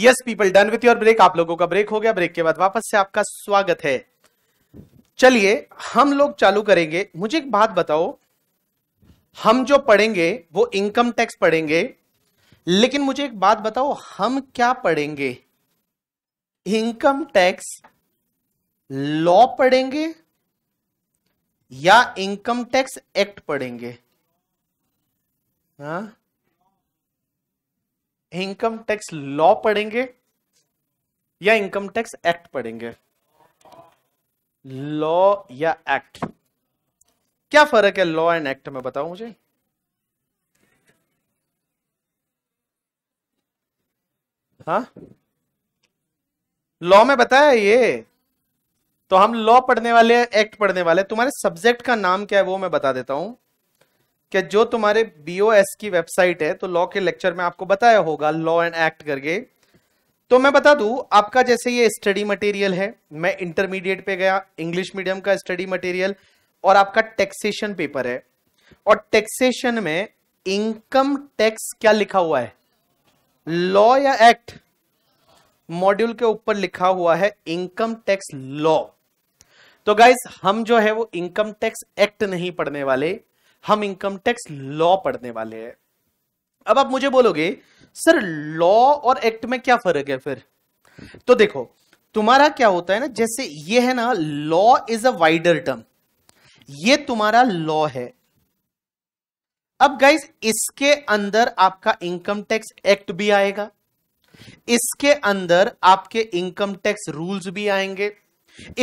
Yes people done with your break आप लोगों का ब्रेक हो गया ब्रेक के बाद वापस से आपका स्वागत है चलिए हम लोग चालू करेंगे मुझे एक बात बताओ हम जो पढ़ेंगे वो इनकम टैक्स पढ़ेंगे लेकिन मुझे एक बात बताओ हम क्या पढ़ेंगे इनकम टैक्स लॉ पढ़ेंगे या इनकम टैक्स एक्ट पढ़ेंगे हाँ इनकम टैक्स लॉ पढ़ेंगे या इनकम टैक्स एक्ट पढ़ेंगे लॉ या एक्ट क्या फर्क है लॉ एंड एक्ट में बताओ मुझे हाँ लॉ में बताया ये तो हम लॉ पढ़ने वाले एक्ट पढ़ने वाले तुम्हारे सब्जेक्ट का नाम क्या है वो मैं बता देता हूं कि जो तुम्हारे बीओएस की वेबसाइट है तो लॉ के लेक्चर में आपको बताया होगा लॉ एंड एक्ट करके तो मैं बता दू आपका जैसे ये स्टडी मटेरियल है मैं इंटरमीडिएट पे गया इंग्लिश मीडियम का स्टडी मटेरियल और आपका टैक्सेशन पेपर है और टैक्सेशन में इनकम टैक्स क्या लिखा हुआ है लॉ या एक्ट मॉड्यूल के ऊपर लिखा हुआ है इनकम टैक्स लॉ तो गाइज हम जो है वो इनकम टैक्स एक्ट नहीं पढ़ने वाले हम इनकम टैक्स लॉ पढ़ने वाले हैं अब आप मुझे बोलोगे सर लॉ और एक्ट में क्या फर्क है फिर तो देखो तुम्हारा क्या होता है ना जैसे ये है ना law is a wider term ये तुम्हारा लॉ है अब गाइज इसके अंदर आपका इनकम टैक्स एक्ट भी आएगा इसके अंदर आपके इनकम टैक्स रूल्स भी आएंगे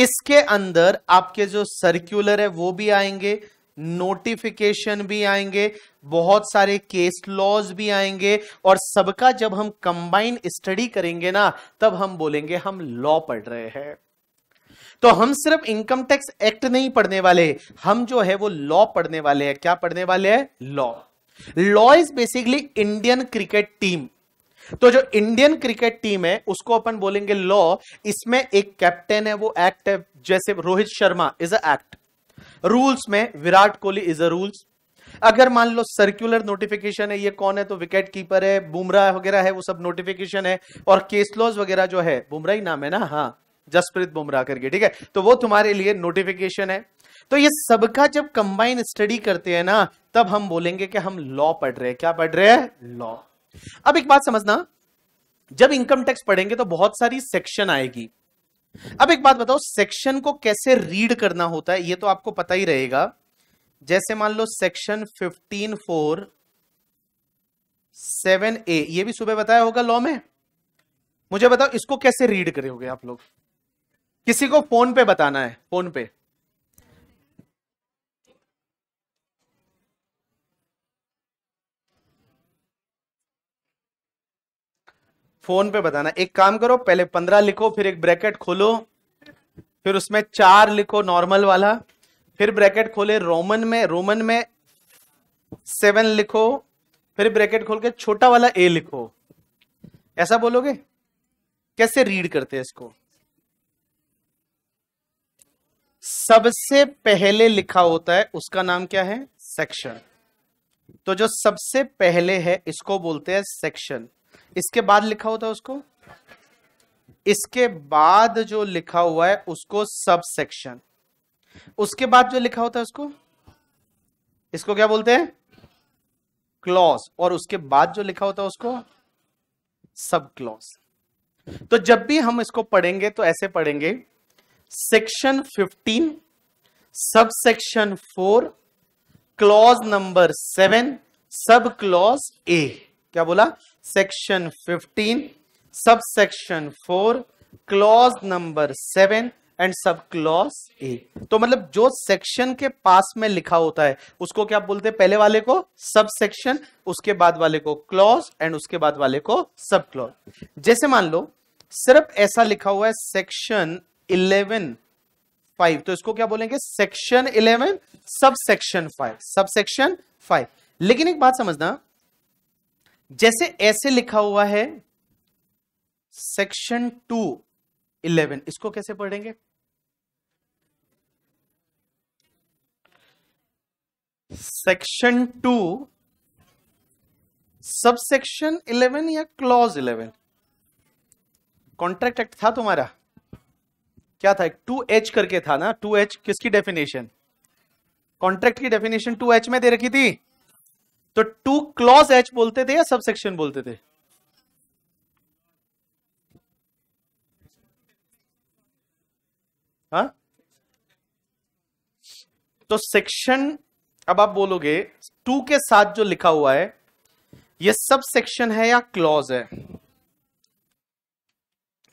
इसके अंदर आपके जो सर्क्यूलर है वो भी आएंगे नोटिफिकेशन भी आएंगे बहुत सारे केस लॉज भी आएंगे और सबका जब हम कंबाइन स्टडी करेंगे ना तब हम बोलेंगे हम लॉ पढ़ रहे हैं तो हम सिर्फ इनकम टैक्स एक्ट नहीं पढ़ने वाले हम जो है वो लॉ पढ़ने वाले हैं क्या पढ़ने वाले हैं law law is basically Indian cricket team तो जो इंडियन क्रिकेट टीम है उसको अपन बोलेंगे लॉ इसमें एक कैप्टन है वो एक्ट है जैसे Rohit Sharma is a act rules में Virat Kohli is a rules अगर मान लो सर्कुलर नोटिफिकेशन है ये कौन है तो विकेट कीपर है बुमराह वगैरह है वो सब नोटिफिकेशन है और केसलॉज वगैरह जो है बुमराह ही नाम है ना हाँ जसप्रीत बुमराह करके ठीक है तो वो तुम्हारे लिए नोटिफिकेशन है तो ये सबका जब कंबाइन स्टडी करते हैं ना तब हम बोलेंगे कि हम लॉ पढ़ रहे हैं क्या पढ़ रहे हैं लॉ अब एक बात समझना जब इनकम टैक्स पढ़ेंगे तो बहुत सारी सेक्शन आएगी अब एक बात बताओ सेक्शन को कैसे रीड करना होता है ये तो आपको पता ही रहेगा जैसे मान लो section fifteen four seven A ये भी सुबह बताया होगा लॉ में मुझे बताओ इसको कैसे रीड करोगे आप लोग किसी को फोन पे बताना है फोन पे फोन पे बताना एक काम करो पहले पंद्रह लिखो फिर एक ब्रैकेट खोलो फिर उसमें चार लिखो नॉर्मल वाला फिर ब्रैकेट खोले रोमन में रोमन में सेवन लिखो फिर ब्रैकेट खोल के छोटा वाला ए लिखो ऐसा बोलोगे कैसे रीड करते हैं इसको सबसे पहले लिखा होता है उसका नाम क्या है सेक्शन तो जो सबसे पहले है इसको बोलते हैं सेक्शन इसके बाद लिखा होता है उसको इसके बाद जो लिखा हुआ है उसको सब सेक्शन उसके बाद जो लिखा होता है उसको इसको क्या बोलते हैं क्लॉज और उसके बाद जो लिखा होता है उसको सब क्लॉज तो जब भी हम इसको पढ़ेंगे तो ऐसे पढ़ेंगे section 15 sub section four clause number seven sub clause A क्या बोला section fifteen sub section four clause number seven and sub clause A तो मतलब जो सेक्शन के पास में लिखा होता है उसको क्या बोलते हैं पहले वाले को सब सेक्शन उसके बाद वाले को क्लॉज एंड उसके बाद वाले को सब क्लॉज जैसे मान लो सिर्फ ऐसा लिखा हुआ है सेक्शन इलेवन फाइव तो इसको क्या बोलेंगे section eleven sub section five sub section five लेकिन एक बात समझना जैसे ऐसे लिखा हुआ है सेक्शन टू इलेवन इसको कैसे पढ़ेंगे section two sub section eleven या क्लॉज इलेवन कॉन्ट्रैक्ट एक्ट था तुम्हारा क्या था टू एच करके था ना टू एच किसकी डेफिनेशन कॉन्ट्रैक्ट की डेफिनेशन टू एच में दे रखी थी तो टू क्लॉज एच बोलते थे या सबसेक्शन बोलते थे हा? तो सेक्शन अब आप बोलोगे टू के साथ जो लिखा हुआ है ये सब सेक्शन है या क्लॉज है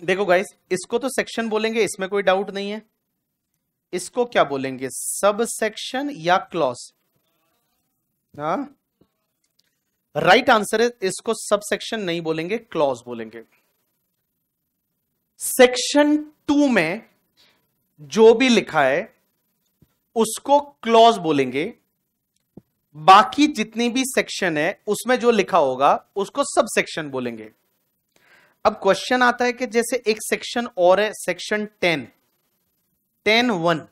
देखो गाइस इसको तो सेक्शन बोलेंगे इसमें कोई डाउट नहीं है इसको क्या बोलेंगे सब सेक्शन या क्लॉज हाँ राइट आंसर है इसको सब सेक्शन नहीं बोलेंगे क्लॉज बोलेंगे सेक्शन टू में जो भी लिखा है उसको क्लॉज बोलेंगे बाकी जितनी भी सेक्शन है उसमें जो लिखा होगा उसको सब सेक्शन बोलेंगे अब क्वेश्चन आता है कि जैसे एक सेक्शन और है सेक्शन टेन टेन वन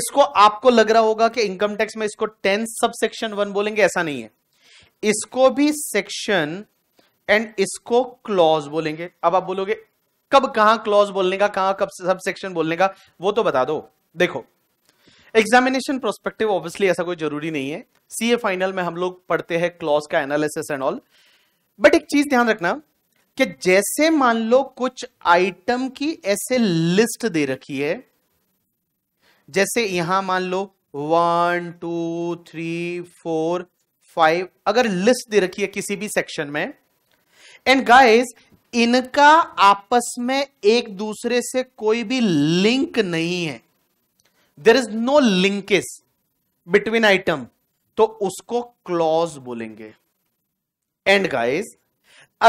इसको आपको लग रहा होगा कि इनकम टैक्स में इसको टेन सब सेक्शन वन बोलेंगे ऐसा नहीं है इसको भी सेक्शन एंड इसको क्लॉज बोलेंगे अब आप बोलोगे कब कहा क्लॉज बोलने का कहा कब सब सेक्शन बोलने का वो तो बता दो देखो एग्जामिनेशन प्रोस्पेक्टिव ऑब्वियसली ऐसा कोई जरूरी नहीं है सीए फाइनल में हम लोग पढ़ते हैं क्लॉज का एनालिसिस एंड ऑल बट एक चीज ध्यान रखना कि जैसे मान लो कुछ आइटम की ऐसे लिस्ट दे रखी है जैसे यहां मान लो one two three four five अगर लिस्ट दे रखी है किसी भी सेक्शन में एंड गाइस इनका आपस में एक दूसरे से कोई भी लिंक नहीं है there is no linkage between item तो उसको क्लॉज बोलेंगे एंड गाइस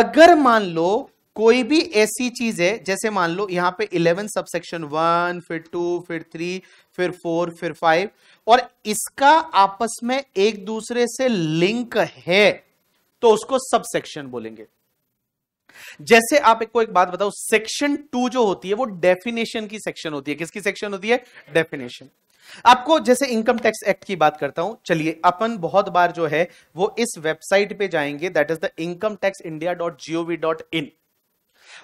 अगर मान लो कोई भी ऐसी चीज है जैसे मान लो यहां पे 11 सबसेक्शन वन फिर टू फिर थ्री फिर फोर फिर फाइव और इसका आपस में एक दूसरे से लिंक है तो उसको सब सेक्शन बोलेंगे जैसे आप एक को एक बात बताओ सेक्शन टू जो होती है वो डेफिनेशन की सेक्शन होती है किसकी सेक्शन होती है डेफिनेशन आपको जैसे इनकम टैक्स एक्ट की बात करता हूं चलिए अपन बहुत बार जो है वो इस वेबसाइट पे जाएंगे that is the income tax India dot G O V dot in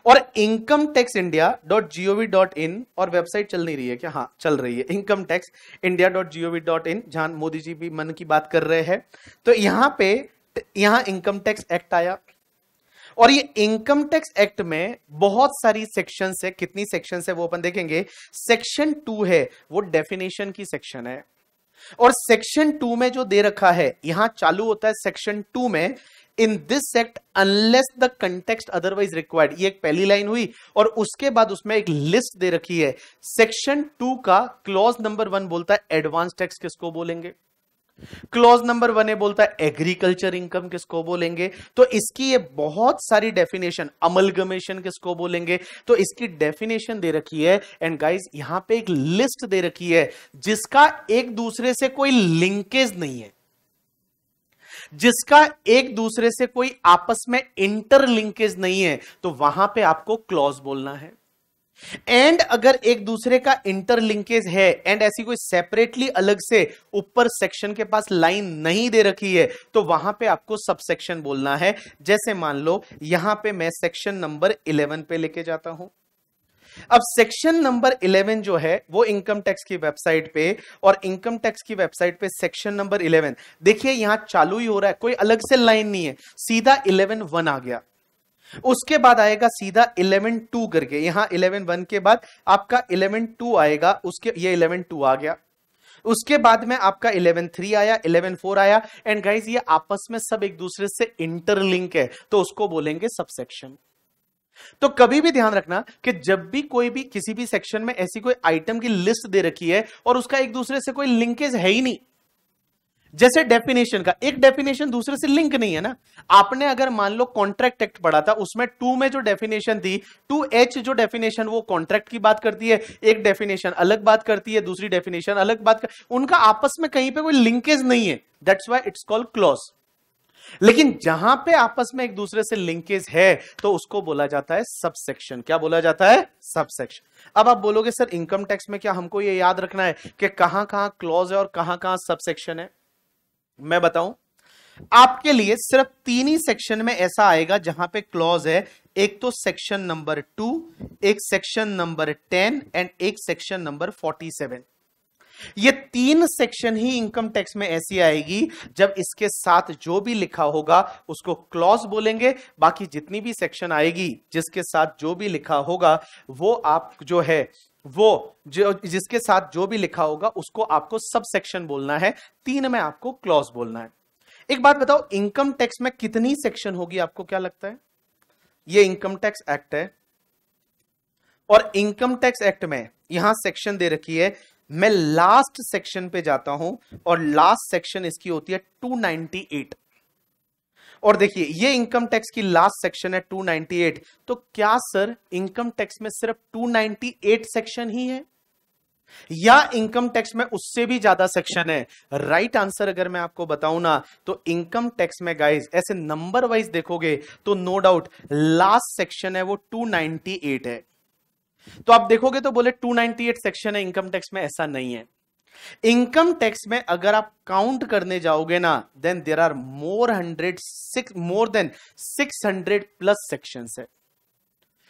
और income tax India dot G O V dot in और वेबसाइट चल नहीं रही है क्या हाँ चल रही है income tax India dot G O V dot in जहां मोदी जी भी मन की बात कर रहे हैं तो यहां पे यहां इनकम टैक्स एक्ट आया और ये इनकम टैक्स एक्ट में बहुत सारी सेक्शन है कितनी सेक्शन है वो अपन देखेंगे सेक्शन टू है वो डेफिनेशन की सेक्शन है और सेक्शन टू में जो दे रखा है यहां चालू होता है सेक्शन टू में in this sect unless the context otherwise required ये एक पहली लाइन हुई और उसके बाद उसमें एक लिस्ट दे रखी है सेक्शन टू का क्लॉज नंबर वन बोलता है एडवांस टैक्स किसको बोलेंगे क्लॉज नंबर वन है बोलता है एग्रीकल्चर इनकम किसको बोलेंगे तो इसकी ये बहुत सारी डेफिनेशन अमलगमेशन किसको बोलेंगे तो इसकी डेफिनेशन दे रखी है एंड गाइस यहां पे एक लिस्ट दे रखी है जिसका एक दूसरे से कोई लिंकेज नहीं है जिसका एक दूसरे से कोई आपस में इंटरलिंकेज नहीं है तो वहां पे आपको क्लॉज बोलना है एंड अगर एक दूसरे का इंटरलिंकेज है एंड ऐसी कोई सेपरेटली अलग से ऊपर सेक्शन के पास लाइन नहीं दे रखी है तो वहां पे आपको सब सेक्शन बोलना है जैसे मान लो यहां पे मैं सेक्शन नंबर 11 पे लेके जाता हूं अब सेक्शन नंबर 11 जो है वो इनकम टैक्स की वेबसाइट पे और इनकम टैक्स की वेबसाइट पे सेक्शन नंबर 11 देखिए यहां चालू ही हो रहा है कोई अलग से लाइन नहीं है सीधा 11 वन आ गया उसके बाद आएगा सीधा 11 टू करके यहां 11 वन के बाद आपका 11 टू आएगा उसके ये 11 टू आ गया उसके बाद में आपका इलेवन थ्री आया इलेवन फोर आया एंड गाइज ये आपस में सब एक दूसरे से इंटरलिंक है तो उसको बोलेंगे सबसेक्शन तो कभी भी ध्यान रखना कि जब भी कोई भी किसी भी सेक्शन में ऐसी कोई आइटम की लिस्ट दे रखी है और उसका एक दूसरे से कोई लिंकेज है ही नहीं जैसे डेफिनेशन का एक डेफिनेशन दूसरे से लिंक नहीं है ना आपने अगर मान लो कॉन्ट्रैक्ट एक्ट पढ़ा था उसमें टू में जो डेफिनेशन थी टू एच जो डेफिनेशन वो कॉन्ट्रैक्ट की बात करती है एक डेफिनेशन अलग बात करती है दूसरी डेफिनेशन अलग बात कर उनका आपस में कहीं पे कोई लिंकेज नहीं है that's why it's called clause लेकिन जहां पे आपस में एक दूसरे से लिंकेज है तो उसको बोला जाता है सबसेक्शन क्या बोला जाता है सबसेक्शन अब आप बोलोगे सर इनकम टैक्स में क्या हमको ये याद रखना है कि कहां कहां क्लॉज है और कहां कहां सबसेक्शन है मैं बताऊं आपके लिए सिर्फ तीन ही सेक्शन में ऐसा आएगा जहां पे क्लॉज है एक तो सेक्शन नंबर टू एक सेक्शन नंबर टेन एंड एक सेक्शन नंबर फोर्टी सेवन ये तीन सेक्शन ही इनकम टैक्स में ऐसी आएगी जब इसके साथ जो भी लिखा होगा उसको क्लॉज बोलेंगे बाकी जितनी भी सेक्शन आएगी जिसके साथ जो भी लिखा होगा वो आप जो है वो जो जिसके साथ जो भी लिखा होगा उसको आपको सब सेक्शन बोलना है तीन में आपको क्लॉज बोलना है एक बात बताओ इनकम टैक्स में कितनी सेक्शन होगी आपको क्या लगता है ये इनकम टैक्स एक्ट है और इनकम टैक्स एक्ट में यहां सेक्शन दे रखी है मैं लास्ट सेक्शन पे जाता हूं और लास्ट सेक्शन इसकी होती है 298 और देखिए ये इनकम टैक्स की लास्ट सेक्शन है 298 तो क्या सर इनकम टैक्स में सिर्फ 298 सेक्शन ही है या इनकम टैक्स में उससे भी ज्यादा सेक्शन है राइट right आंसर अगर मैं आपको बताऊं ना तो इनकम टैक्स में गाइस ऐसे नंबर वाइज देखोगे तो नो डाउट लास्ट सेक्शन है वो 298 है तो आप देखोगे तो बोले 298 सेक्शन है इनकम टैक्स में ऐसा नहीं है इनकम टैक्स में अगर आप काउंट करने जाओगे ना then there are more hundred six more than six hundred plus section है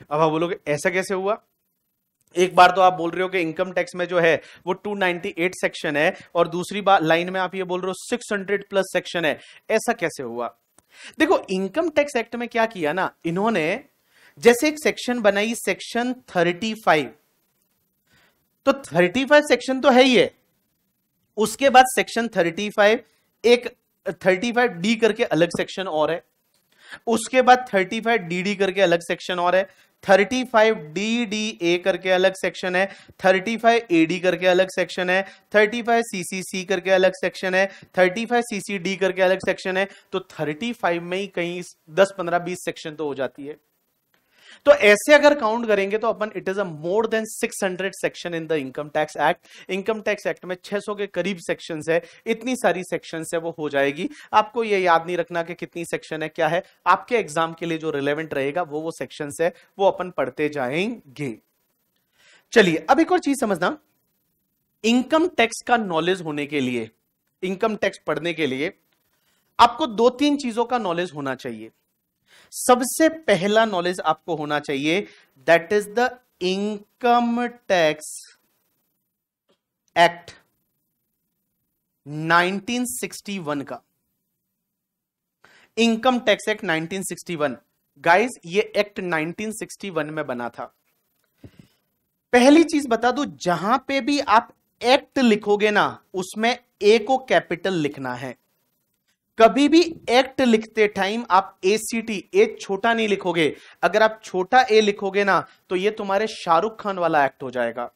अब आप बोलोगे ऐसा कैसे हुआ एक बार तो आप बोल रहे हो कि इनकम टैक्स में जो है वो 298 सेक्शन है और दूसरी बार लाइन में आप ये बोल रहे हो 600 प्लस सेक्शन है ऐसा कैसे हुआ देखो इनकम टैक्स एक्ट में क्या किया ना इन्होंने जैसे एक सेक्शन बनाई सेक्शन 35 तो 35 सेक्शन तो है ही है उसके बाद सेक्शन 35 एक 35 डी करके अलग सेक्शन और है उसके बाद 35 डी करके अलग सेक्शन और है 35 ए करके अलग सेक्शन है 35 डी करके अलग सेक्शन है 35 सी करके अलग सेक्शन है 35 डी करके अलग सेक्शन है तो 35 में ही कहीं 10 15 20 सेक्शन तो हो जाती है तो ऐसे अगर काउंट करेंगे तो अपन it is a more than 600 section in the income tax act income tax act में 600 के करीब सेक्शन है इतनी सारी सेक्शन है वो हो जाएगी आपको ये याद नहीं रखना कि कितनी सेक्शन है क्या है आपके एग्जाम के लिए जो रिलेवेंट रहेगा वो वो सेक्शन है वो अपन पढ़ते जाएंगे चलिए अब एक और चीज समझना इनकम टैक्स का नॉलेज होने के लिए इनकम टैक्स पढ़ने के लिए आपको दो तीन चीजों का नॉलेज होना चाहिए सबसे पहला नॉलेज आपको होना चाहिए that is the income tax act 1961 का इनकम टैक्स एक्ट 1961 गाइस ये एक्ट 1961 में बना था पहली चीज बता दू जहां पे भी आप एक्ट लिखोगे ना उसमें ए को कैपिटल लिखना है कभी भी एक्ट लिखते टाइम आप ए सी टी ए छोटा नहीं लिखोगे अगर आप छोटा ए लिखोगे ना तो ये तुम्हारे शाहरुख खान वाला एक्ट हो जाएगा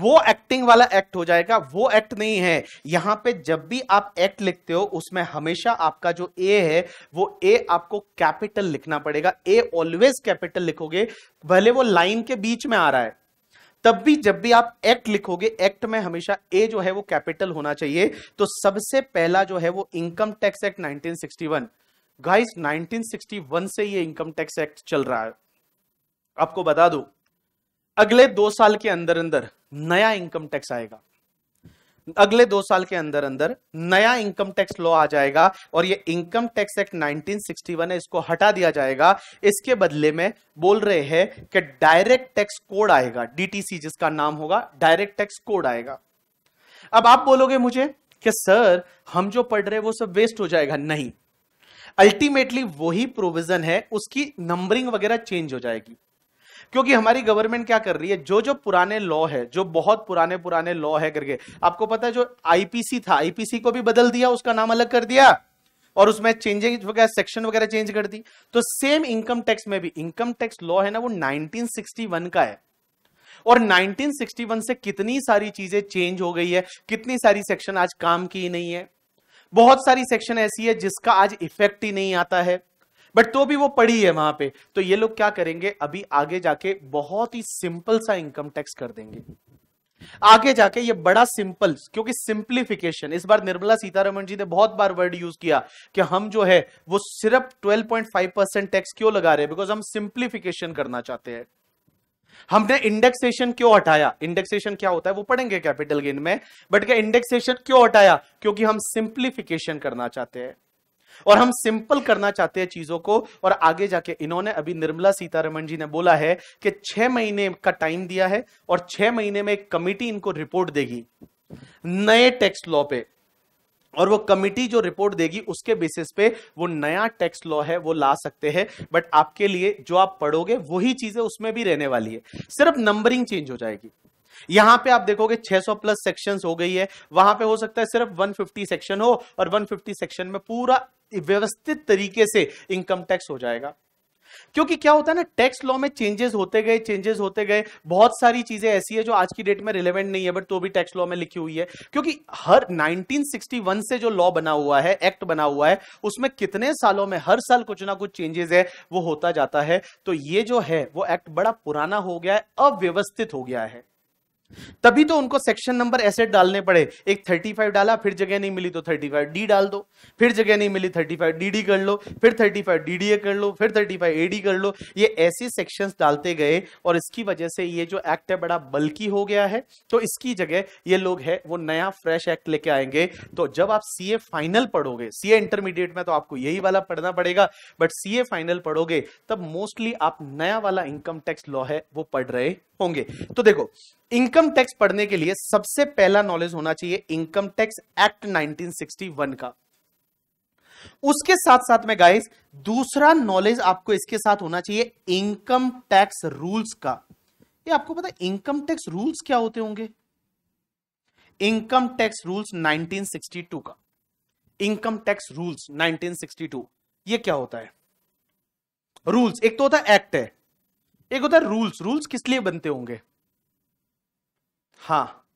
वो एक्टिंग वाला एक्ट हो जाएगा वो एक्ट नहीं है यहां पे जब भी आप एक्ट लिखते हो उसमें हमेशा आपका जो ए है वो ए आपको कैपिटल लिखना पड़ेगा ए ऑलवेज कैपिटल लिखोगे भले वो लाइन के बीच में आ रहा है तब भी जब भी आप एक्ट लिखोगे एक्ट में हमेशा ए जो है वो कैपिटल होना चाहिए तो सबसे पहला जो है वो इनकम टैक्स एक्ट 1961 गाइस 1961 से ये इनकम टैक्स एक्ट चल रहा है आपको बता दो अगले दो साल के अंदर अंदर नया इनकम टैक्स आएगा अगले दो साल के अंदर अंदर नया इनकम टैक्स लॉ आ जाएगा और ये इनकम टैक्स एक्ट 1961 है इसको हटा दिया जाएगा इसके बदले में बोल रहे हैं कि डायरेक्ट टैक्स कोड आएगा डीटीसी जिसका नाम होगा डायरेक्ट टैक्स कोड आएगा अब आप बोलोगे मुझे कि सर हम जो पढ़ रहे वो सब वेस्ट हो जाएगा नहीं अल्टीमेटली वही प्रोविजन है उसकी नंबरिंग वगैरह चेंज हो जाएगी क्योंकि हमारी गवर्नमेंट क्या कर रही है जो जो पुराने लॉ है जो बहुत पुराने पुराने लॉ है करके आपको पता है जो आईपीसी था आईपीसी को भी बदल दिया उसका नाम अलग कर दिया और उसमें चेंजिंग वगैरह सेक्शन वगैरह चेंज कर दी तो सेम इनकम टैक्स में भी इनकम टैक्स लॉ है ना वो 1961 का है और 1961 से कितनी सारी चीजें चेंज हो गई है कितनी सारी सेक्शन आज काम की नहीं है बहुत सारी सेक्शन ऐसी है जिसका आज इफेक्ट ही नहीं आता है बट तो भी वो पड़ी है वहां पे तो ये लोग क्या करेंगे अभी आगे जाके बहुत ही सिंपल सा इनकम टैक्स कर देंगे आगे जाके ये बड़ा सिंपल क्योंकि सिंप्लीफिकेशन इस बार निर्मला सीतारमण जी ने बहुत बार वर्ड यूज किया कि हम जो है वो सिर्फ 12.5 परसेंट टैक्स क्यों लगा रहे हैं बिकॉज हम सिंप्लीफिकेशन करना चाहते हैं हमने इंडेक्सेशन क्यों हटाया इंडेक्सेशन क्या होता है वो पढ़ेंगे कैपिटल गेन में बट क्या इंडेक्सेशन क्यों हटाया क्योंकि हम सिंप्लीफिकेशन करना चाहते हैं और हम सिंपल करना चाहते हैं चीजों को और आगे जाके इन्होंने अभी निर्मला सीतारमण जी ने बोला है कि छह महीने का टाइम दिया है और छह महीने में एक कमिटी इनको रिपोर्ट देगी नए टैक्स लॉ पे और वो कमिटी जो रिपोर्ट देगी उसके बेसिस पे वो नया टैक्स लॉ है वो ला सकते हैं बट आपके लिए जो आप पढ़ोगे वही चीजें उसमें भी रहने वाली है सिर्फ नंबरिंग चेंज हो जाएगी यहां पे आप देखोगे 600 प्लस सेक्शंस हो गई है वहां पे हो सकता है सिर्फ 150 सेक्शन हो और 150 सेक्शन में पूरा व्यवस्थित तरीके से इनकम टैक्स हो जाएगा क्योंकि क्या होता है ना टैक्स लॉ में चेंजेस होते गए चेंजेस होते गए बहुत सारी चीजें ऐसी है जो आज की डेट में रिलेवेंट नहीं है बट तो भी टैक्स लॉ में लिखी हुई है क्योंकि हर 1961 से जो लॉ बना हुआ है एक्ट बना हुआ है उसमें कितने सालों में हर साल कुछ ना कुछ चेंजेस है वो होता जाता है तो ये जो है वो एक्ट बड़ा पुराना हो गया है अव्यवस्थित हो गया है तभी तो उनको सेक्शन नंबर एसेट डालने पड़े एक 35 डाला फिर जगह नहीं मिली तो 35 डी डाल दो फिर जगह नहीं मिली 35 डी कर लो फिर 35 ए कर लो फिर 35 डी कर लो ये ऐसे सेक्शन डालते गए और इसकी वजह से ये जो एक्ट है बड़ा बल्कि हो गया है तो इसकी जगह ये लोग है वो नया फ्रेश एक्ट लेके आएंगे तो जब आप सी फाइनल पढ़ोगे सी इंटरमीडिएट में तो आपको यही वाला पढ़ना पड़ेगा बट सी फाइनल पढ़ोगे तब मोस्टली आप नया वाला इनकम टैक्स लॉ है वो पढ़ रहे होंगे तो देखो इनकम टैक्स पढ़ने के लिए सबसे पहला नॉलेज होना चाहिए इनकम टैक्स एक्ट 1961 का उसके साथ साथ में गाइस दूसरा नॉलेज आपको इसके साथ होना चाहिए इनकम टैक्स रूल्स का ये आपको पता है इनकम टैक्स रूल्स क्या होते होंगे इनकम टैक्स रूल्स 1962 का इनकम टैक्स रूल्स 1962 ये क्या होता है रूल्स एक तो होता है एक्ट है एक होता है रूल्स रूल्स किस लिए बनते होंगे हाँ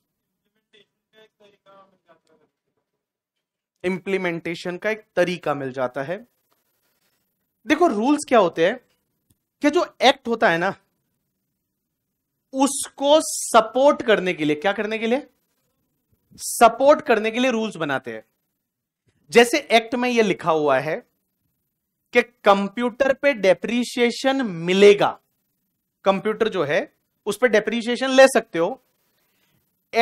इंप्लीमेंटेशन का एक तरीका मिल जाता है देखो रूल्स क्या होते हैं कि जो एक्ट होता है ना उसको सपोर्ट करने के लिए क्या करने के लिए सपोर्ट करने के लिए रूल्स बनाते हैं जैसे एक्ट में यह लिखा हुआ है कि कंप्यूटर पे डेप्रीशिएशन मिलेगा कंप्यूटर जो है उस पर डेप्रीशिएशन ले सकते हो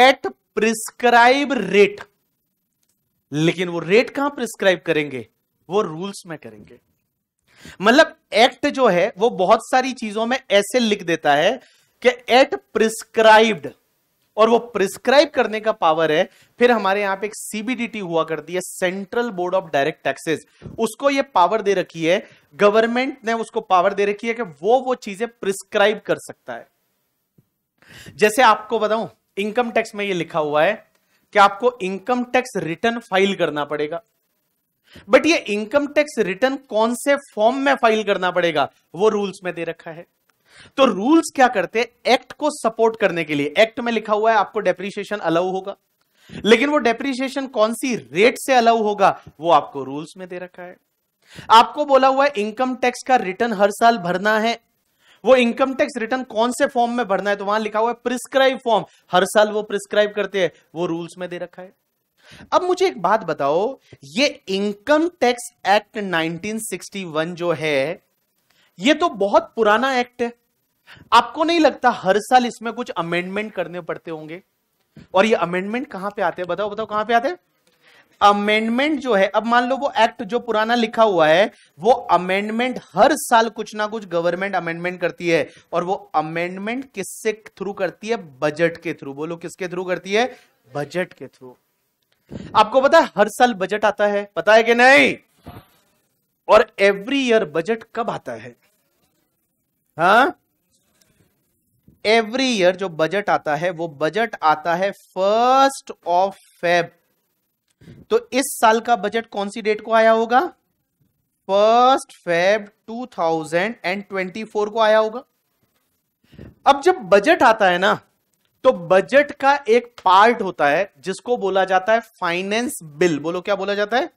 एट प्रिस्क्राइब रेट लेकिन वो रेट कहां प्रिस्क्राइब करेंगे वो रूल्स में करेंगे मतलब एक्ट जो है वो बहुत सारी चीजों में ऐसे लिख देता है कि एट प्रिस्क्राइब्ड और वो प्रिस्क्राइब करने का पावर है फिर हमारे यहां पे एक सीबीडीटी हुआ करती है central board of direct taxes उसको ये पावर दे रखी है गवर्नमेंट ने उसको पावर दे रखी है कि वो वो चीजें प्रिस्क्राइब कर सकता है जैसे आपको बताऊं इनकम टैक्स में ये लिखा हुआ है कि आपको इनकम टैक्स रिटर्न फाइल करना पड़ेगा बट ये इनकम टैक्स रिटर्न कौन से फॉर्म में फाइल करना पड़ेगा वो रूल्स में दे रखा है तो रूल्स क्या करते हैं एक्ट को सपोर्ट करने के लिए एक्ट में लिखा हुआ है आपको डेप्रिशिएशन अलाउ होगा लेकिन वो डेप्रिशिएशन कौन सी रेट से अलाउ होगा वो आपको रूल्स में दे रखा है आपको बोला हुआ है इनकम टैक्स का रिटर्न हर साल भरना है वो इनकम टैक्स रिटर्न कौन से फॉर्म में भरना है तो वहां लिखा हुआ है प्रिस्क्राइब फॉर्म हर साल वो प्रिस्क्राइब करते हैं वो रूल्स में दे रखा है अब मुझे एक बात बताओ ये इनकम टैक्स एक्ट 1961 जो है ये तो बहुत पुराना एक्ट है आपको नहीं लगता हर साल इसमें कुछ अमेंडमेंट करने पड़ते होंगे और ये अमेंडमेंट कहां पे आते हैं बताओ बताओ कहां पे आते हैं अमेंडमेंट जो है अब मान लो वो एक्ट जो पुराना लिखा हुआ है वो अमेंडमेंट हर साल कुछ ना कुछ गवर्नमेंट अमेंडमेंट करती है और वो अमेंडमेंट किससे थ्रू करती है बजट के थ्रू बोलो किसके थ्रू करती है बजट के थ्रू आपको पता है हर साल बजट आता है पता है कि नहीं और एवरी ईयर बजट कब आता है हा? एवरी ईयर जो बजट आता है वो बजट आता है फर्स्ट ऑफ फेब तो इस साल का बजट कौन सी डेट को आया होगा फर्स्ट फेब 2024 को आया होगा अब जब बजट आता है ना तो बजट का एक पार्ट होता है जिसको बोला जाता है फाइनेंस बिल बोलो क्या बोला जाता है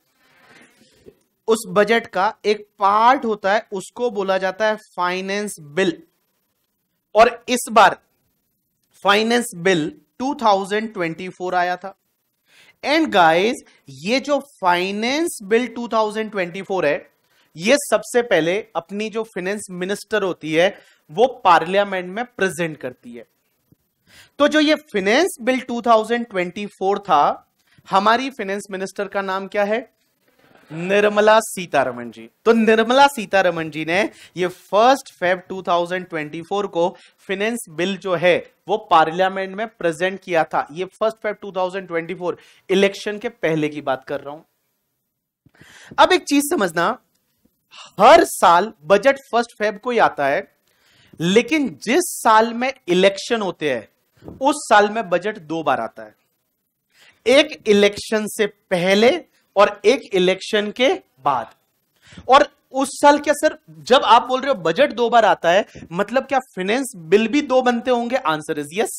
उस बजट का एक पार्ट होता है उसको बोला जाता है फाइनेंस बिल और इस बार फाइनेंस बिल 2024 आया था एंड गाइस ये जो फाइनेंस बिल 2024 है ये सबसे पहले अपनी जो फाइनेंस मिनिस्टर होती है वो पार्लियामेंट में प्रेजेंट करती है तो जो ये फाइनेंस बिल 2024 था हमारी फाइनेंस मिनिस्टर का नाम क्या है निर्मला सीतारमन जी तो निर्मला सीतारमन जी ने ये फर्स्ट फेब 2024 को फिनेंस बिल जो है वो पार्लियामेंट में प्रेजेंट किया था ये फर्स्ट फेब 2024 इलेक्शन के पहले की बात कर रहा हूं अब एक चीज समझना हर साल बजट फर्स्ट फेब को ही आता है लेकिन जिस साल में इलेक्शन होते हैं उस साल में बजट दो बार आता है एक इलेक्शन से पहले और एक इलेक्शन के बाद और उस साल क्या सर जब आप बोल रहे हो बजट दो बार आता है मतलब क्या फाइनेंस बिल भी दो बनते होंगे answer is yes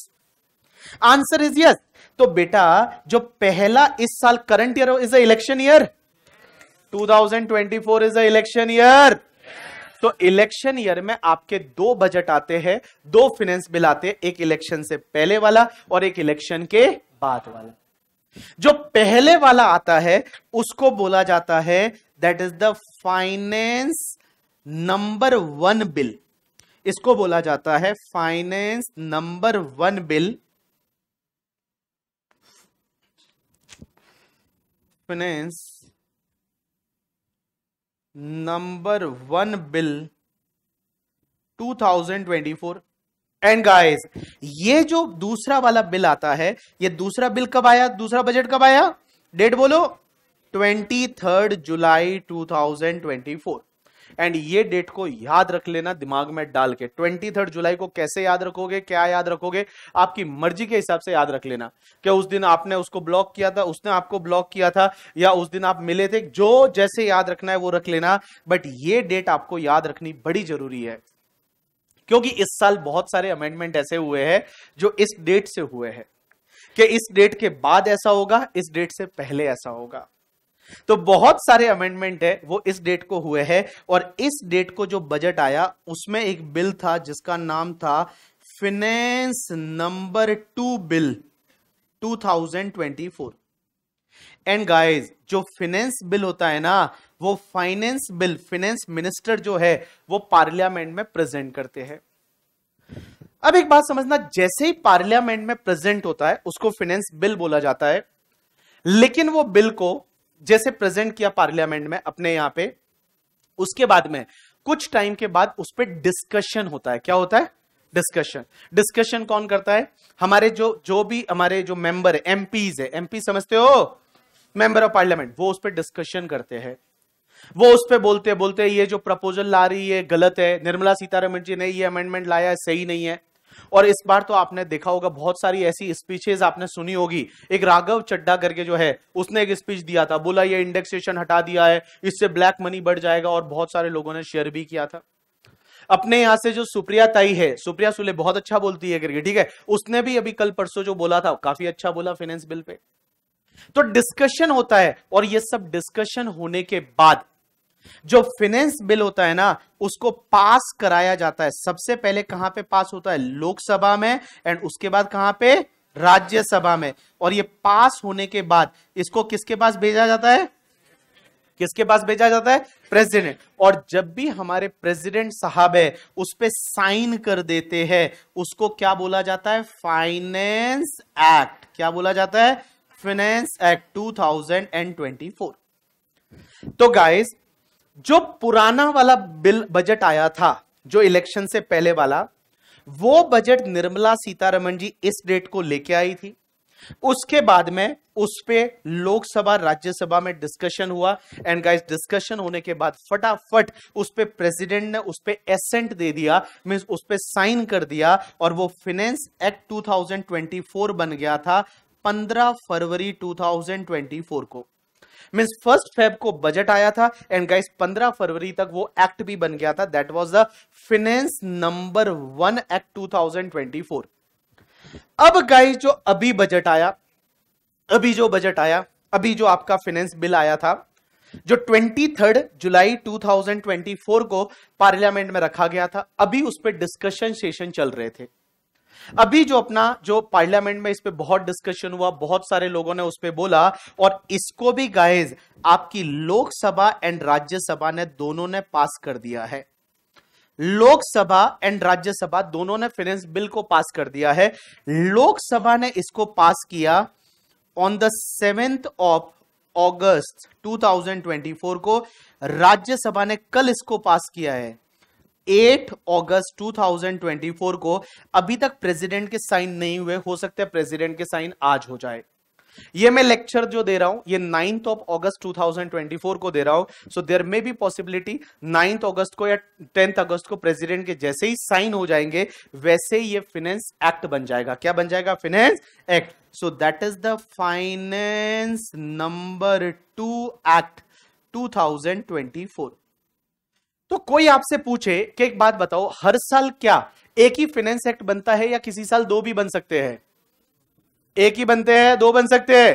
answer is yes तो बेटा जो पहला इस साल current year is a election year 2024 is a election year तो इलेक्शन ईयर में आपके दो बजट आते हैं दो फाइनेंस बिल आते हैं एक इलेक्शन से पहले वाला और एक इलेक्शन के बाद वाला जो पहले वाला आता है उसको बोला जाता है that is the finance number one bill इसको बोला जाता है finance number one bill finance number one bill and guys ये जो दूसरा वाला बिल आता है ये दूसरा बिल कब आया दूसरा बजट कब आया डेट बोलो twenty third July two thousand twenty four and ये डेट को याद रख लेना दिमाग में डाल के ट्वेंटी थर्ड जुलाई को कैसे याद रखोगे क्या याद रखोगे आपकी मर्जी के हिसाब से याद रख लेना क्या उस दिन आपने उसको ब्लॉक किया था उसने आपको ब्लॉक किया था या उस दिन आप मिले थे जो जैसे याद रखना है वो रख लेना बट ये डेट आपको याद रखनी बड़ी जरूरी है क्योंकि इस साल बहुत सारे अमेंडमेंट ऐसे हुए हैं जो इस डेट से हुए हैं कि इस डेट के बाद ऐसा होगा इस डेट से पहले ऐसा होगा तो बहुत सारे अमेंडमेंट है वो इस डेट को हुए हैं और इस डेट को जो बजट आया उसमें एक बिल था जिसका नाम था finance number two bill 2024 and guys जो फिनेंस बिल होता है ना वो फाइनेंस बिल फिनेंस मिनिस्टर जो है वो पार्लियामेंट में प्रेजेंट करते हैं अब एक बात समझना जैसे ही पार्लियामेंट में प्रेजेंट होता है उसको फिनेंस बिल बोला जाता है लेकिन वो बिल को जैसे प्रेजेंट किया पार्लियामेंट में अपने यहां पे उसके बाद में कुछ टाइम के बाद उस पर डिस्कशन होता है क्या होता है डिस्कशन डिस्कशन कौन करता है हमारे जो जो भी हमारे जो मेंबर है एमपीज है एमपी समझते हो मेंबर ऑफ पार्लियामेंट वो उस पर डिस्कशन करते हैं वो उस पर बोलते बोलते ये जो प्रपोजल ला रही है गलत है निर्मला सीतारमण जी ने ये अमेंडमेंट लाया है सही नहीं है और इस बार तो आपने देखा होगा बहुत सारी ऐसी स्पीचेस आपने सुनी होगी एक राघव चड्डा करके जो है उसने एक स्पीच दिया था बोला ये इंडेक्सेशन हटा दिया है इससे ब्लैक मनी बढ़ जाएगा और बहुत सारे लोगों ने शेयर भी किया था अपने यहां से जो सुप्रिया ताई है सुप्रिया सुले बहुत अच्छा बोलती है करके ठीक है उसने भी अभी कल परसों जो बोला था काफी अच्छा बोला फाइनेंस बिल पे तो डिस्कशन होता है और ये सब डिस्कशन होने के बाद जो फिनेंस बिल होता है ना उसको पास कराया जाता है सबसे पहले कहां पे पास होता है लोकसभा में एंड उसके बाद कहां पे राज्यसभा में और ये पास होने के बाद इसको किसके पास भेजा जाता है किसके पास भेजा जाता है प्रेसिडेंट और जब भी हमारे प्रेसिडेंट साहब है उस पर साइन कर देते हैं उसको क्या बोला जाता है फाइनेंस एक्ट क्या बोला जाता है फाइनेंस एक्ट 2024 तो गाइस जो पुराना वाला बिल बजट आया था जो इलेक्शन से पहले वाला वो बजट निर्मला सीतारमन जी इस डेट को लेके आई थी उसके बाद में उस पर लोकसभा राज्यसभा में डिस्कशन हुआ एंड गाइस डिस्कशन होने के बाद फटाफट उस पर प्रेसिडेंट ने उस पर एसेंट दे दिया मीन उस पर साइन कर दिया और वो फिनेंस एक्ट 2024 बन गया था 15 फरवरी 2024 को मीन्स फर्स्ट फेब को बजट आया था एंड गाइस 15 फरवरी तक वो एक्ट भी बन गया था that was the finance number one act 2024 अब गाइस जो अभी बजट आया अभी जो बजट आया अभी जो आपका फिनेंस बिल आया था जो 23 जुलाई 2024 को पार्लियामेंट में रखा गया था अभी उस पर डिस्कशन सेशन चल रहे थे अभी जो अपना जो पार्लियामेंट में इस पर बहुत डिस्कशन हुआ बहुत सारे लोगों ने उस पर बोला और इसको भी गाइज आपकी लोकसभा एंड राज्यसभा ने दोनों ने पास कर दिया है लोकसभा एंड राज्यसभा दोनों ने फाइनेंस बिल को पास कर दिया है लोकसभा ने इसको पास किया ऑन द सेवेंथ ऑफ अगस्त 2024 को राज्यसभा ने कल इसको पास किया है 8 अगस्त 2024 को अभी तक प्रेसिडेंट के साइन नहीं हुए हो सकते हैं प्रेसिडेंट के साइन आज हो जाए ये मैं लेक्चर जो दे रहा हूं ये नाइन्थ ऑफ अगस्त 2024 को दे रहा हूं सो देर में भी पॉसिबिलिटी नाइन्थ अगस्त को या टेंथ अगस्त को प्रेसिडेंट के जैसे ही साइन हो जाएंगे वैसे ही ये फिनेंस एक्ट बन जाएगा क्या बन जाएगा finance act so that is the finance number two act 2024 तो कोई आपसे पूछे कि एक बात बताओ हर साल क्या एक ही फाइनेंस एक्ट बनता है या किसी साल दो भी बन सकते हैं एक ही बनते हैं दो बन सकते हैं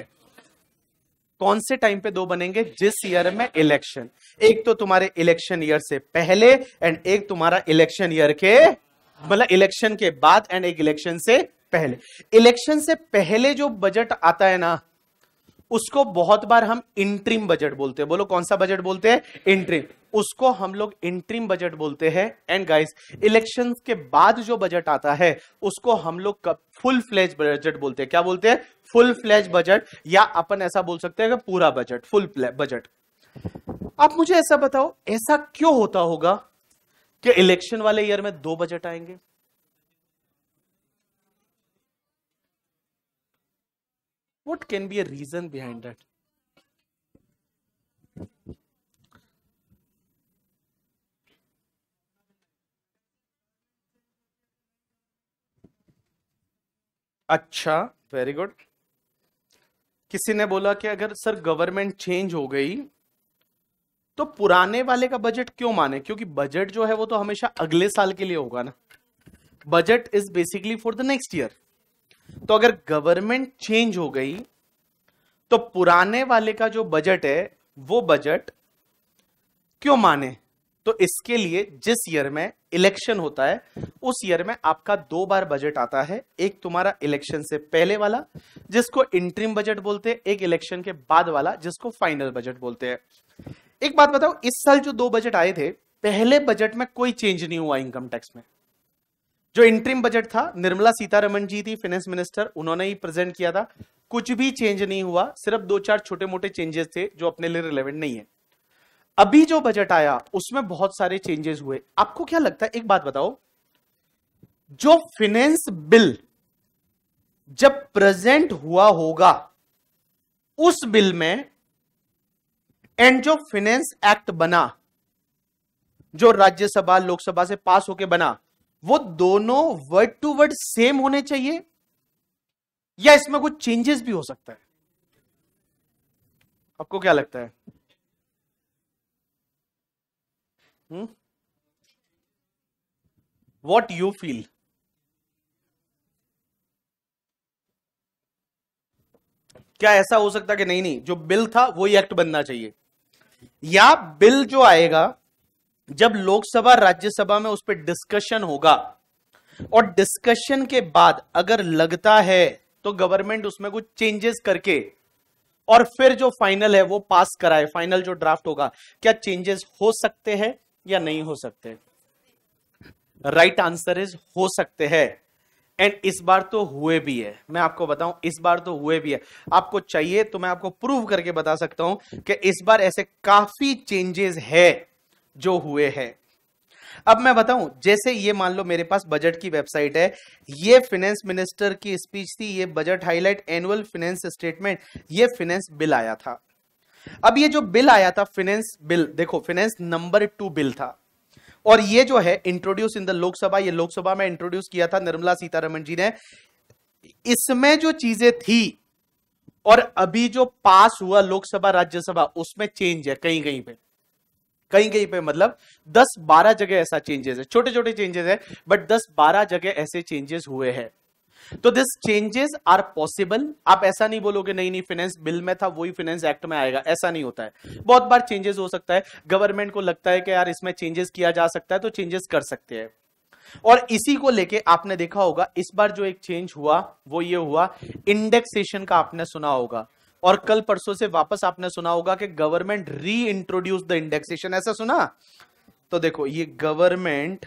कौन से टाइम पे दो बनेंगे जिस ईयर में इलेक्शन एक तो तुम्हारे इलेक्शन ईयर से पहले एंड एक तुम्हारा इलेक्शन ईयर के मतलब इलेक्शन के बाद एंड एक इलेक्शन से पहले इलेक्शन से पहले जो बजट आता है ना उसको बहुत बार हम इंट्रीम बजट बोलते हैं बोलो कौन सा बजट बोलते हैं इंट्रीम उसको हम लोग इंट्रीम बजट बोलते हैं एंड गाइस इलेक्शन के बाद जो बजट आता है उसको हम लोग फुल फ्लेज बजट बोलते हैं क्या बोलते हैं फुल फ्लेज बजट या अपन ऐसा बोल सकते हैं पूरा बजट फुल बजट आप मुझे ऐसा बताओ ऐसा क्यों होता होगा कि इलेक्शन वाले ईयर में दो बजट आएंगे what can be a reason behind that अच्छा वेरी गुड किसी ने बोला कि अगर सर गवर्नमेंट चेंज हो गई तो पुराने वाले का बजट क्यों माने क्योंकि बजट जो है वो तो हमेशा अगले साल के लिए होगा ना budget is basically for the next year तो अगर गवर्नमेंट चेंज हो गई तो पुराने वाले का जो बजट है वो बजट क्यों माने तो इसके लिए जिस ईयर में इलेक्शन होता है उस ईयर में आपका दो बार बजट आता है एक तुम्हारा इलेक्शन से पहले वाला जिसको इंट्रीम बजट बोलते हैं एक इलेक्शन के बाद वाला जिसको फाइनल बजट बोलते हैं एक बात बताओ इस साल जो दो बजट आए थे पहले बजट में कोई चेंज नहीं हुआ इनकम टैक्स में जो इंट्रीम बजट था निर्मला सीतारमन जी थी फाइनेंस मिनिस्टर उन्होंने ही प्रेजेंट किया था कुछ भी चेंज नहीं हुआ सिर्फ दो चार छोटे मोटे चेंजेस थे जो अपने लिए रिलेवेंट नहीं है अभी जो बजट आया उसमें बहुत सारे चेंजेस हुए आपको क्या लगता है एक बात बताओ जो फिनेंस बिल जब प्रेजेंट हुआ होगा उस बिल में एंड जो फिनेंस एक्ट बना जो राज्यसभा लोकसभा से पास होके बना वो दोनों वर्ड टू वर्ड सेम होने चाहिए या इसमें कुछ चेंजेस भी हो सकता है आपको क्या लगता है वॉट यू फील क्या ऐसा हो सकता कि नहीं नहीं जो बिल था वही एक्ट बनना चाहिए या बिल जो आएगा जब लोकसभा राज्यसभा में उस पर डिस्कशन होगा और डिस्कशन के बाद अगर लगता है तो गवर्नमेंट उसमें कुछ चेंजेस करके और फिर जो फाइनल है वो पास कराए फाइनल जो ड्राफ्ट होगा क्या चेंजेस हो सकते हैं या नहीं हो सकते राइट आंसर इज हो सकते हैं एंड इस बार तो हुए भी है मैं आपको बताऊं इस बार तो हुए भी है आपको चाहिए तो मैं आपको प्रूव करके बता सकता हूं कि इस बार ऐसे काफी चेंजेस है जो हुए हैं अब मैं बताऊं जैसे ये मान लो मेरे पास बजट की वेबसाइट है ये फिनेंस मिनिस्टर की स्पीच थी ये budget highlight annual finance statement ये फिनेंस बिल आया था अब ये जो बिल आया था फिनेंस बिल देखो फिनेंस नंबर टू बिल था और ये जो है इंट्रोड्यूस इन द लोकसभा ये लोकसभा में इंट्रोड्यूस किया था निर्मला सीतारमन जी ने इसमें जो चीजें थी और अभी जो पास हुआ लोकसभा राज्यसभा उसमें चेंज है कहीं कहीं पे कहीं कहीं पे मतलब 10-12 जगह ऐसा चेंजेस है छोटे छोटे चेंजेस है बट 10-12 जगह ऐसे चेंजेस हुए हैं तो दिस चेंजेस आर पॉसिबल आप ऐसा नहीं बोलोगे नहीं नहीं फाइनेंस बिल में था वही फाइनेंस एक्ट में आएगा ऐसा नहीं होता है बहुत बार चेंजेस हो सकता है गवर्नमेंट को लगता है कि यार इसमें चेंजेस किया जा सकता है तो चेंजेस कर सकते हैं और इसी को लेके आपने देखा होगा इस बार जो एक चेंज हुआ वो ये हुआ इंडेक्सेशन का आपने सुना होगा और कल परसों से वापस आपने सुना होगा कि government re introduce the indexation ऐसा सुना तो देखो ये government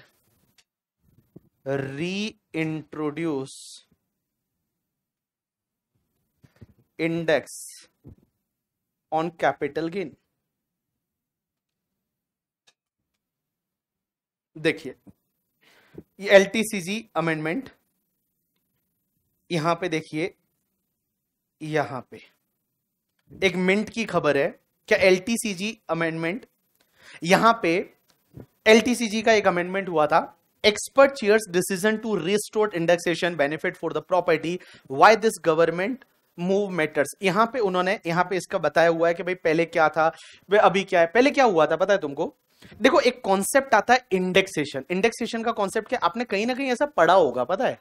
re introduce index on capital gain देखिए ये एलटीसीजी अमेंडमेंट यहां पे देखिए यहां पे एक मिंट की खबर है क्या एल अमेंडमेंट यहां पे एल का एक अमेंडमेंट हुआ था expert cheers decision to restore indexation benefit for the property why this government move matters यहां पे उन्होंने यहां पे इसका बताया हुआ है कि भाई पहले क्या था वे अभी क्या है पहले क्या हुआ था पता है तुमको देखो एक कॉन्सेप्ट आता है इंडेक्सेशन इंडेक्सेशन का कॉन्सेप्ट क्या आपने कहीं ना कहीं ऐसा पढ़ा होगा पता है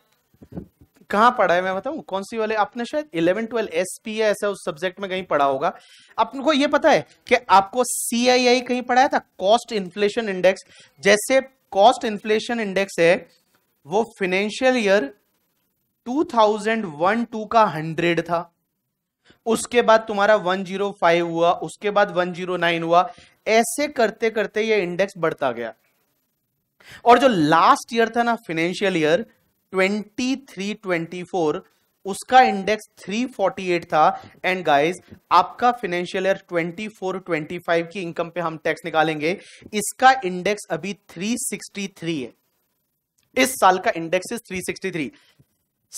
कहाँ पढ़ा है मैं बताऊँ कौन सी वाले आपने शायद इलेवन ट्वेल्व एस पी है ऐसा उस सब्जेक्ट में कहीं पढ़ा होगा आपको ये पता है कि आपको सी आई आई कहीं पढ़ाया था कॉस्ट इन्फ्लेशन इंडेक्स जैसे कॉस्ट इन्फ्लेशन इंडेक्स है वो फिनेंशियल ईयर 2001-2 का 100 था उसके बाद तुम्हारा 105 हुआ उसके बाद 109 हुआ ऐसे करते करते ये इंडेक्स बढ़ता गया और जो लास्ट ईयर था ना फिनेंशियल ईयर 2324 उसका इंडेक्स 348 था एंड गाइस आपका फाइनेंशियल ईयर 24 25 की इनकम पे हम टैक्स निकालेंगे इसका इंडेक्स अभी 363 है इस साल का इंडेक्स इज 363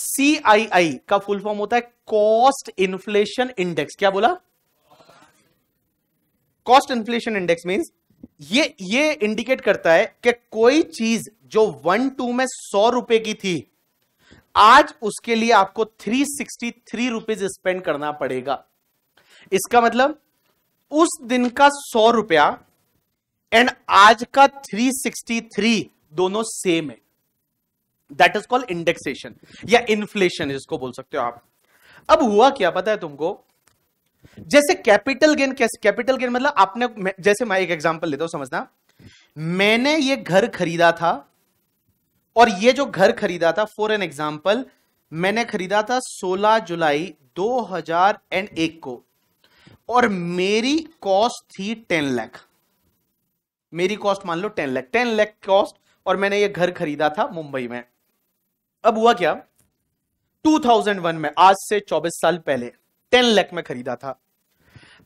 CII का फुल फॉर्म होता है कॉस्ट इन्फ्लेशन इंडेक्स क्या बोला कॉस्ट इन्फ्लेशन इंडेक्स मींस ये ये इंडिकेट करता है कि कोई चीज जो वन टू में सौ रुपए की थी आज उसके लिए आपको three sixty three rupees spend करना पड़ेगा इसका मतलब उस दिन का सौ रुपया एंड आज का थ्री सिक्सटी थ्री दोनों सेम है दैट इज कॉल्ड इंडेक्सेशन या इन्फ्लेशन इसको बोल सकते हो आप अब हुआ क्या पता है तुमको जैसे कैपिटल गेन कैपिटल गेन मतलब आपने जैसे मैं एक एग्जांपल लेता हूं समझना मैंने ये घर खरीदा था और ये जो घर खरीदा था फॉर एन एग्जाम्पल मैंने खरीदा था 16 जुलाई 2001 को और मेरी कॉस्ट थी 10 लाख मेरी कॉस्ट मान लो 10 लाख 10 लाख कॉस्ट और मैंने ये घर खरीदा था मुंबई में अब हुआ क्या 2001 में आज से 24 साल पहले टेन लैख में खरीदा था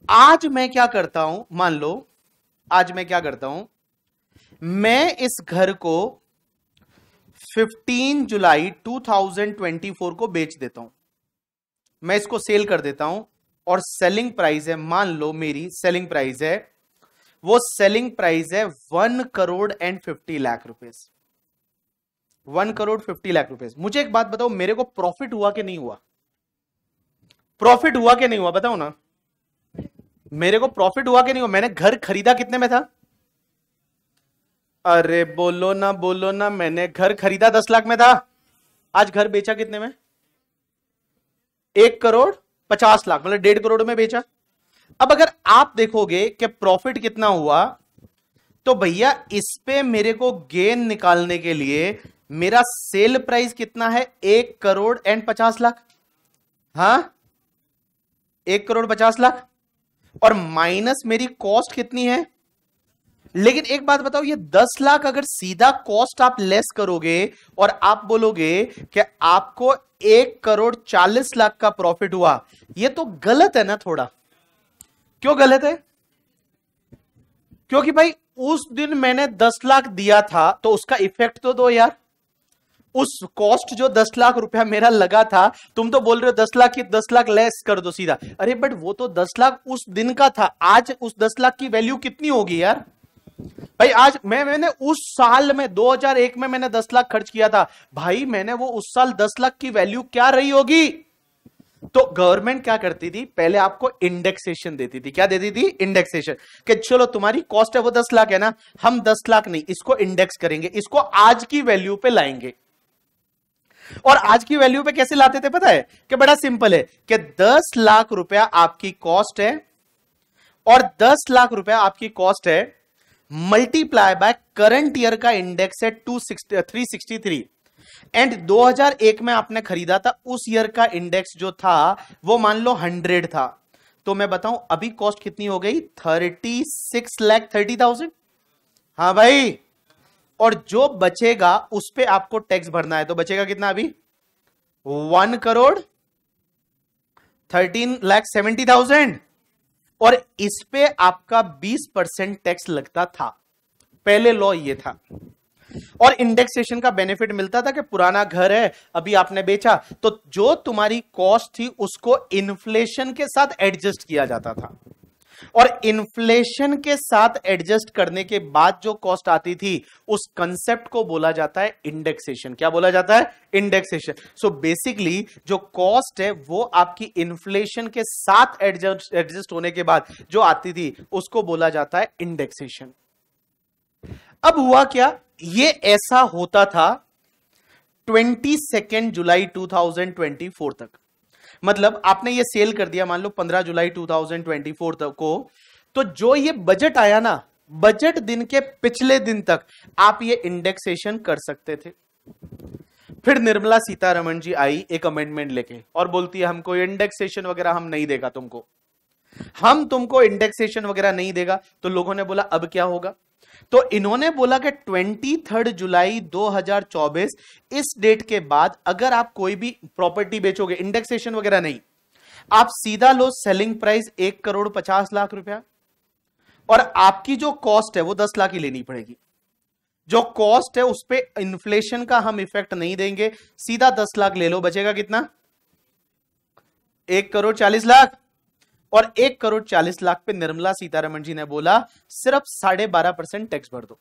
आज मैं क्या करता हूं मान लो आज मैं क्या करता हूं मैं इस घर को 15 जुलाई 2024 को बेच देता हूं मैं इसको सेल कर देता हूं और सेलिंग प्राइस है मान लो मेरी सेलिंग प्राइस है वो सेलिंग प्राइस है one crore and fifty lakh rupees one crore fifty lakh rupees मुझे एक बात बताओ मेरे को प्रॉफिट हुआ कि नहीं हुआ प्रॉफिट हुआ कि नहीं हुआ बताओ ना मेरे को प्रॉफिट हुआ कि नहीं हुआ मैंने घर खरीदा कितने में था अरे बोलो ना बोलो ना मैंने घर खरीदा दस लाख में था आज घर बेचा कितने में एक करोड़ पचास लाख मतलब डेढ़ करोड़ में बेचा अब अगर आप देखोगे कि प्रॉफिट कितना हुआ तो भैया इस पे मेरे को गेन निकालने के लिए मेरा सेल प्राइस कितना है एक करोड़ एंड पचास लाख हाँ एक करोड़ पचास लाख और माइनस मेरी कॉस्ट कितनी है लेकिन एक बात बताओ ये दस लाख अगर सीधा कॉस्ट आप लेस करोगे और आप बोलोगे कि आपको एक करोड़ चालीस लाख का प्रॉफिट हुआ ये तो गलत है ना थोड़ा क्यों गलत है क्योंकि भाई उस दिन मैंने दस लाख दिया था तो उसका इफेक्ट तो दो यार उस कॉस्ट जो दस लाख रुपया मेरा लगा था तुम तो बोल रहे हो दस लाख की दस लाख लेस कर दो सीधा अरे बट वो तो दस लाख उस दिन का था आज उस दस लाख की वैल्यू कितनी होगी यार भाई आज मैं मैंने उस साल में 2001 में मैंने 10 लाख खर्च किया था भाई मैंने वो उस साल 10 लाख की वैल्यू क्या रही होगी तो गवर्नमेंट क्या करती थी पहले आपको इंडेक्सेशन देती थी क्या देती थी इंडेक्सेशन कि चलो तुम्हारी कॉस्ट है वो दस लाख है ना हम दस लाख नहीं इसको इंडेक्स करेंगे इसको आज की वैल्यू पे लाएंगे और आज की वैल्यू पे कैसे लाते थे पता है कि बड़ा सिंपल है कि दस लाख रुपया आपकी कॉस्ट है और दस लाख रुपया आपकी कॉस्ट है मल्टीप्लाई बाय करंट ईयर का इंडेक्स है टू एंड 2001 में आपने खरीदा था उस ईयर का इंडेक्स जो था वो मान लो 100 था तो मैं बताऊं अभी कॉस्ट कितनी हो गई thirty six lakh thirty thousand हाँ भाई और जो बचेगा उस पर आपको टैक्स भरना है तो बचेगा कितना अभी one crore thirteen lakh seventy thousand और इस पे आपका बीस परसेंट टैक्स लगता था पहले लॉ ये था और इंडेक्सेशन का बेनिफिट मिलता था कि पुराना घर है अभी आपने बेचा तो जो तुम्हारी कॉस्ट थी उसको इन्फ्लेशन के साथ एडजस्ट किया जाता था और इन्फ्लेशन के साथ एडजस्ट करने के बाद जो कॉस्ट आती थी उस कंसेप्ट को बोला जाता है इंडेक्सेशन क्या बोला जाता है इंडेक्सेशन सो बेसिकली जो कॉस्ट है वो आपकी इन्फ्लेशन के साथ एडजस्ट एडजस्ट होने के बाद जो आती थी उसको बोला जाता है इंडेक्सेशन अब हुआ क्या ये ऐसा होता था ट्वेंटी सेकेंड जुलाई टू तक मतलब आपने ये सेल कर दिया मान लो 15 जुलाई 2024 तक को तो जो ये बजट आया ना बजट दिन के पिछले दिन तक आप ये इंडेक्सेशन कर सकते थे फिर निर्मला सीतारमण जी आई एक अमेंडमेंट लेके और बोलती है हमको इंडेक्सेशन वगैरह हम नहीं देगा तुमको हम तुमको इंडेक्सेशन वगैरह नहीं देगा तो लोगों ने बोला अब क्या होगा तो इन्होंने बोला कि ट्वेंटी थर्ड जुलाई 2024 इस डेट के बाद अगर आप कोई भी प्रॉपर्टी बेचोगे इंडेक्सेशन वगैरह नहीं आप सीधा लो सेलिंग प्राइस एक करोड़ पचास लाख रुपया और आपकी जो कॉस्ट है वो दस लाख ही लेनी पड़ेगी जो कॉस्ट है उस पर इन्फ्लेशन का हम इफेक्ट नहीं देंगे सीधा दस लाख ले लो बचेगा कितना एक करोड़ चालीस लाख और एक करोड़ चालीस लाख पे निर्मला सीतारमण जी ने बोला सिर्फ साढ़े बारह परसेंट टैक्स भर दो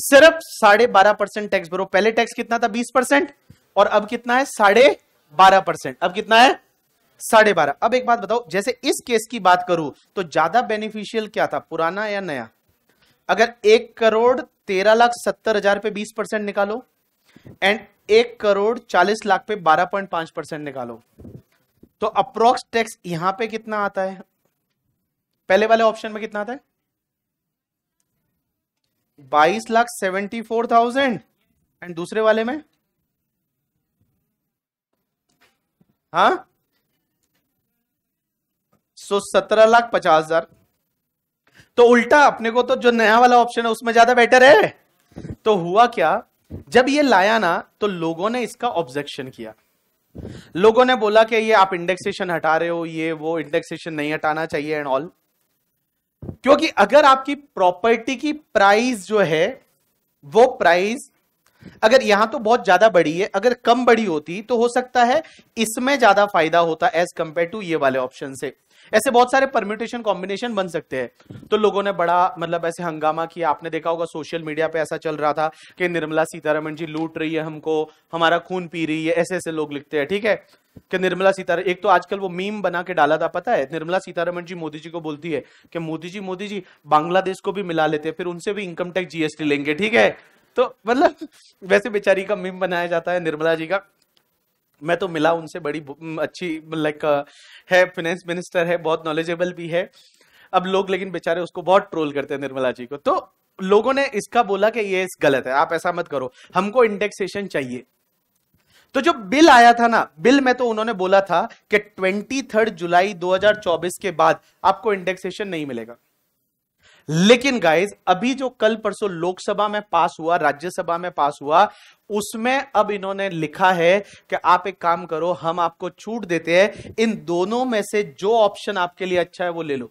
सिर्फ साढ़े बारह परसेंट टैक्स भरो पहले टैक्स कितना था बीस परसेंट और अब कितना है साढ़े बारह परसेंट अब कितना है साढ़े बारह अब एक बात बताओ जैसे इस केस की बात करूं तो ज्यादा बेनिफिशियल क्या था पुराना या नया अगर एक करोड़ तेरह लाख सत्तर हजार पे बीस परसेंट निकालो एंड एक करोड़ चालीस लाख पे बारह पॉइंट पांच परसेंट निकालो तो अप्रोक्स टैक्स यहां पे कितना आता है पहले वाले ऑप्शन में कितना आता है बाईस lakh seventy four thousand and दूसरे वाले में हा सो सत्रह लाख पचास हजार तो उल्टा अपने को तो जो नया वाला ऑप्शन है उसमें ज्यादा बेटर है तो हुआ क्या जब ये लाया ना तो लोगों ने इसका ऑब्जेक्शन किया लोगों ने बोला कि ये आप इंडेक्सेशन हटा रहे हो ये वो इंडेक्सेशन नहीं हटाना चाहिए एंड ऑल क्योंकि अगर आपकी प्रॉपर्टी की प्राइस जो है वो प्राइस अगर यहां तो बहुत ज्यादा बड़ी है अगर कम बड़ी होती तो हो सकता है इसमें ज्यादा फायदा होता एज कंपेयर टू ये वाले ऑप्शन से ऐसे बहुत सारे परम्यूटेशन कॉम्बिनेशन बन सकते हैं तो लोगों ने बड़ा मतलब ऐसे हंगामा किया आपने देखा होगा सोशल मीडिया पे ऐसा चल रहा था कि निर्मला सीतारमण जी लूट रही है हमको हमारा खून पी रही है ऐसे ऐसे लोग लिखते हैं ठीक है कि निर्मला सीतारमण एक तो आजकल वो मीम बना के डाला था पता है निर्मला सीतारमण जी मोदी जी को बोलती है कि मोदी जी मोदी जी बांग्लादेश को भी मिला लेते हैं फिर उनसे भी इनकम टैक्स जीएसटी लेंगे ठीक है तो मतलब वैसे बेचारी का मीम बनाया जाता है निर्मला जी का मैं तो मिला उनसे बड़ी अच्छी लाइक है फाइनेंस मिनिस्टर है बहुत नॉलेजेबल भी है अब लोग लेकिन बेचारे उसको बहुत ट्रोल करते हैं निर्मला जी को तो लोगों ने इसका बोला कि ये गलत है आप ऐसा मत करो हमको इंडेक्सेशन चाहिए तो जो बिल आया था ना बिल में तो उन्होंने बोला था कि ट्वेंटी जुलाई 2024 के बाद आपको इंडेक्सेशन नहीं मिलेगा लेकिन गाइज अभी जो कल परसों लोकसभा में पास हुआ राज्यसभा में पास हुआ उसमें अब इन्होंने लिखा है कि आप एक काम करो हम आपको छूट देते हैं इन दोनों में से जो ऑप्शन आपके लिए अच्छा है वो ले लो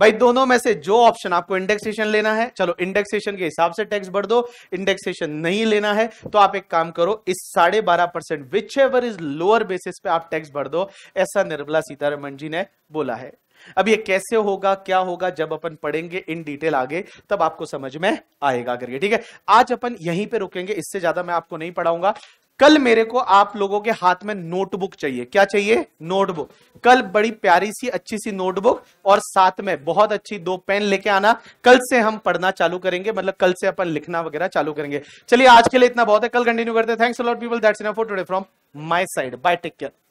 भाई दोनों में से जो ऑप्शन आपको इंडेक्सेशन लेना है चलो इंडेक्सेशन के हिसाब से टैक्स भर दो इंडेक्सेशन नहीं लेना है तो आप एक काम करो इस साढ़े बारह percent whichever is lower basis पे आप टैक्स भर दो ऐसा निर्मला सीतारमण जी ने बोला है अब ये कैसे होगा क्या होगा जब अपन पढ़ेंगे इन डिटेल आगे तब आपको समझ में आएगा करके ठीक है आज अपन यहीं पे रुकेंगे इससे ज्यादा मैं आपको नहीं पढ़ाऊंगा कल मेरे को आप लोगों के हाथ में नोटबुक चाहिए क्या चाहिए नोटबुक कल बड़ी प्यारी सी अच्छी सी नोटबुक और साथ में बहुत अच्छी दो पेन लेके आना कल से हम पढ़ना चालू करेंगे मतलब कल से अपन लिखना वगैरह चालू करेंगे चलिए आज के लिए इतना बहुत है कल कंटिन्यू करते हैं thanks people that's for today from my side bye take care